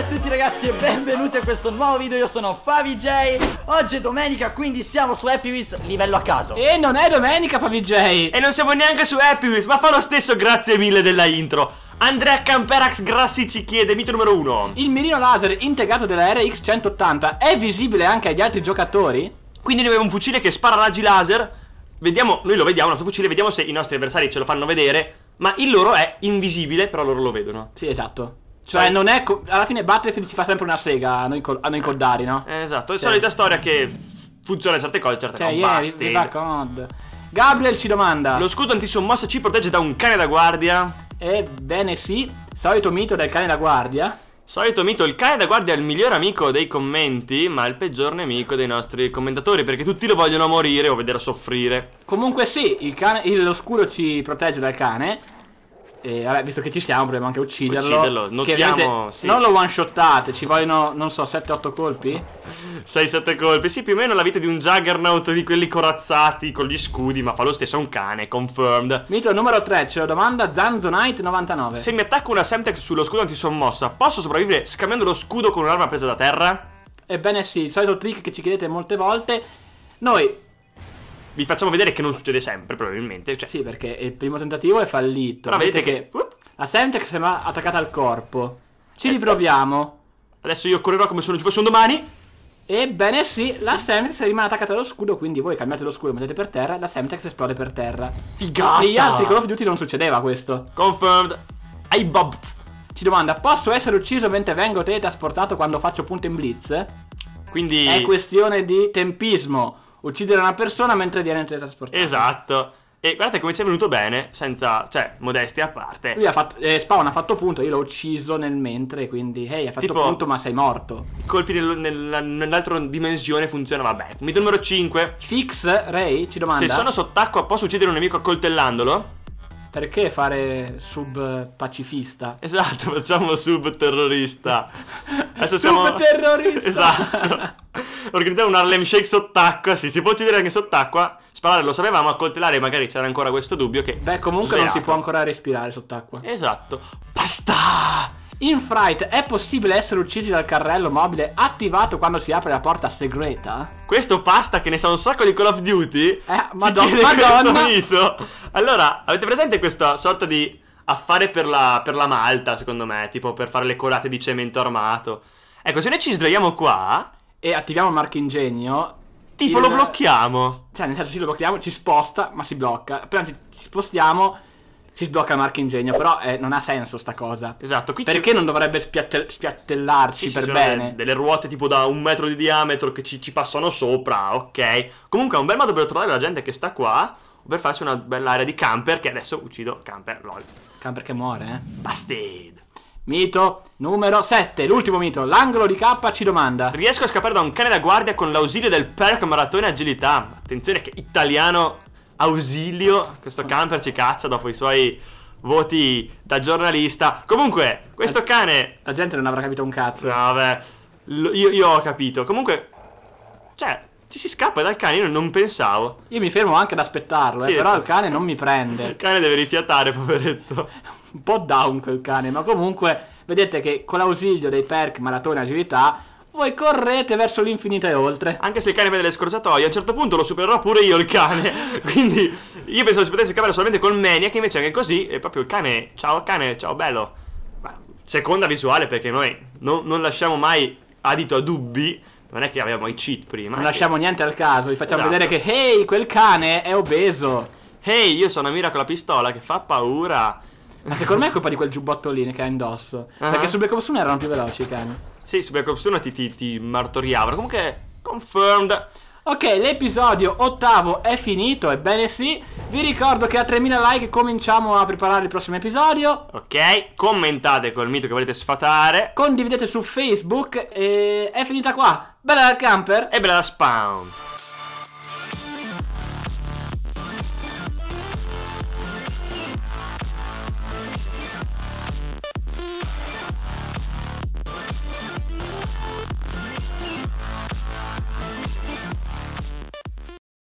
a tutti ragazzi e benvenuti a questo nuovo video Io sono FaviJ Oggi è domenica quindi siamo su Happy Wheels livello a caso E non è domenica FaviJ E non siamo neanche su Happy Wheels ma fa lo stesso grazie mille della intro Andrea Camperax Grassi ci chiede mito numero 1 Il mirino laser integrato della RX 180 è visibile anche agli altri giocatori? Quindi noi abbiamo un fucile che spara raggi laser Vediamo, noi lo vediamo, il nostro fucile, vediamo se i nostri avversari ce lo fanno vedere ma il loro è invisibile, però loro lo vedono. Sì, esatto. Cioè, cioè, non è. Co- alla fine Battlefield ci fa sempre una sega a noi, col- a noi coddari, no? Eh, esatto, è cioè. solita storia che funziona certe cose, certe cioè, cose. Yeah, viva eh. Gabriel ci domanda: Lo scudo antisommossa ci protegge da un cane da guardia? Ebbene eh, sì, solito mito del cane da guardia. Solito mito, il cane da guardia è il miglior amico dei commenti, ma il peggior nemico dei nostri commentatori, perché tutti lo vogliono morire o vedere soffrire. Comunque sì, il cane, lo scudo ci protegge dal cane, e, vabbè, visto che ci siamo, proviamo anche a ucciderlo. Ucciderlo, notiamo, sì. Non lo one shottate, ci vogliono, non so, 7-8 colpi? 6-7 colpi, sì, più o meno la vita di un Juggernaut di quelli corazzati con gli scudi, ma fa lo stesso, è un cane, confirmed. Mito numero 3, ce lo domanda Zanzonite99. Se mi attacco una Semtex sullo scudo antisommossa, posso sopravvivere scambiando lo scudo con un'arma presa da terra? Ebbene sì, il solito trick che ci chiedete molte volte. Noi vi facciamo vedere che non succede sempre, probabilmente. Cioè. Sì, perché il primo tentativo è fallito. Però vedete, che... che... La Semtex sembra attaccata al corpo. Ci ecco. riproviamo. Eh, adesso io correrò come se non ci fosse un domani. Ebbene sì, la Semtex rimane attaccata allo scudo, quindi voi cambiate lo scudo, lo mettete per terra, la Semtex esplode per terra. Figata! Negli altri Call of Duty non succedeva questo. Confirmed. Ai bobbed. Ci domanda, posso essere ucciso mentre vengo teletrasportato quando faccio punto in blitz? Quindi... È questione di tempismo uccidere una persona mentre viene teletrasportato. Esatto. E guardate come ci è venuto bene, senza, cioè, modestia a parte. Lui ha fatto, eh, Spawn ha fatto punto, io l'ho ucciso nel mentre, quindi, hey, ha fatto tipo, punto, ma sei morto. I colpi nel, nel, nell'altra dimensione funziona, vabbè. Mito numero 5. Fix, Ray, ci domanda. Se sono sott'acqua posso uccidere un nemico accoltellandolo? Perché fare sub pacifista? Esatto, facciamo sub terrorista. Adesso sub siamo... terrorista! Esatto. Organizziamo un Harlem Shake sott'acqua, sì, si può uccidere anche sott'acqua. Sparare lo sapevamo, accoltellare magari c'era ancora questo dubbio che... Beh, comunque Sveato. non si può ancora respirare sott'acqua. Esatto. Basta! In Fright è possibile essere uccisi dal carrello mobile attivato quando si apre la porta segreta? Questo pasta che ne sa un sacco di Call of Duty. Eh, madonna, madonna. Allora, avete presente questa sorta di affare per la, per la Malta, secondo me, tipo per fare le colate di cemento armato. Ecco, se noi ci sdraiamo qua e attiviamo Mark Ingenio... tipo il... lo blocchiamo. Cioè, nel senso, ci lo blocchiamo, ci sposta, ma si blocca. Appena ci spostiamo si sblocca Marco Ingegno, però eh, non ha senso sta cosa. Esatto. Perché ci... non dovrebbe spiatte... spiattellarci sì, per sì, bene? Delle, delle ruote tipo da un metro di diametro che ci, ci passano sopra, ok. Comunque è un bel modo per trovare la gente che sta qua per farsi una bella area di camper che adesso uccido camper lol camper che muore eh bastard mito numero 7 l'ultimo mito l'angolo di K ci domanda riesco a scappare da un cane da guardia con l'ausilio del perk maratone agilità attenzione che italiano Ausilio, questo camper ci caccia dopo i suoi voti da giornalista. Comunque, questo cane... La gente non avrà capito un cazzo. No, vabbè, io, io ho capito. Comunque, cioè, ci si scappa dal cane, io non pensavo. Io mi fermo anche ad aspettarlo, eh, sì, eh, però il cane non mi prende. il cane deve rifiatare, poveretto. Un po' down quel cane, ma comunque vedete che con l'ausilio dei perk maratona agilità voi correte verso l'infinito e oltre. Anche se il cane vede le scorciatoie, a un certo punto lo supererò pure io il cane. Quindi io pensavo si potesse capire solamente col Maniac, invece anche così è proprio il cane. Ciao cane, ciao bello. Ma seconda visuale perché noi non, non lasciamo mai adito a dubbi. Non è che avevamo i cheat prima. Non lasciamo che... niente al caso, vi facciamo esatto. vedere che, hey, quel cane è obeso. Hey, io sono Mira con la pistola che fa paura. Ma secondo me è colpa di quel giubbottolino che ha indosso. Uh-huh. Perché su Black Ops 1 erano più veloci i cani. Sì, su Black Ops 1 ti, ti, ti martoriavano. Comunque, confirmed. Ok, l'episodio ottavo è finito, ebbene sì. Vi ricordo che a 3000 like cominciamo a preparare il prossimo episodio. Ok, commentate col mito che volete sfatare. Condividete su Facebook e è finita qua. Bella la camper e bella la spawn.